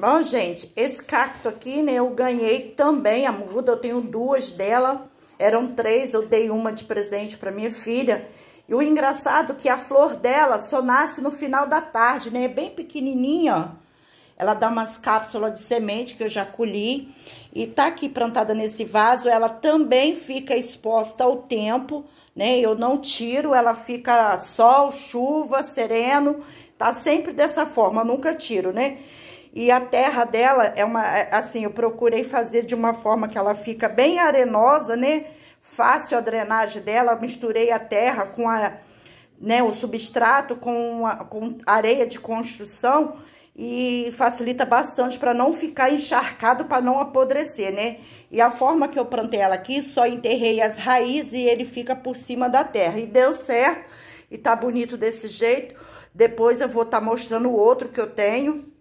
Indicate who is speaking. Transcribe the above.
Speaker 1: Bom, gente, esse cacto aqui, né, eu ganhei também a muda, eu tenho duas dela, eram três, eu dei uma de presente para minha filha. E o engraçado é que a flor dela só nasce no final da tarde, né, é bem pequenininha, ó. Ela dá umas cápsulas de semente que eu já colhi e tá aqui plantada nesse vaso. Ela também fica exposta ao tempo, né? Eu não tiro, ela fica sol, chuva, sereno, tá sempre dessa forma, nunca tiro, né? E a terra dela é uma, é, assim, eu procurei fazer de uma forma que ela fica bem arenosa, né? Fácil a drenagem dela, misturei a terra com a, né, o substrato com, a, com areia de construção e facilita bastante para não ficar encharcado, para não apodrecer, né? E a forma que eu plantei ela aqui, só enterrei as raízes e ele fica por cima da terra. E deu certo, e tá bonito desse jeito. Depois eu vou estar tá mostrando o outro que eu tenho.